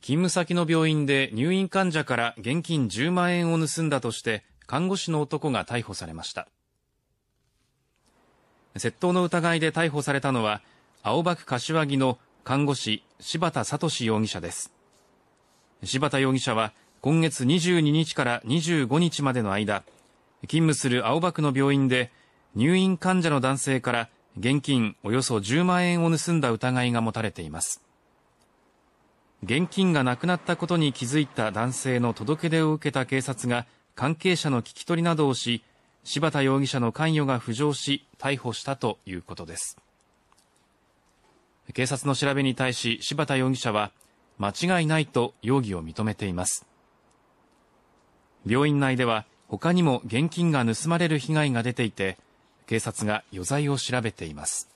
勤務先の病院で入院患者から現金10万円を盗んだとして看護師の男が逮捕されました窃盗の疑いで逮捕されたのは青葉区柏木の看護師柴田聡容疑者です柴田容疑者は今月22日から25日までの間勤務する青葉区の病院で入院患者の男性から現金およそ10万円を盗んだ疑いが持たれています現金がなくなったことに気づいた男性の届け出を受けた警察が関係者の聞き取りなどをし柴田容疑者の関与が浮上し逮捕したということです警察の調べに対し柴田容疑者は間違いないと容疑を認めています病院内では他にも現金が盗まれる被害が出ていて警察が余罪を調べています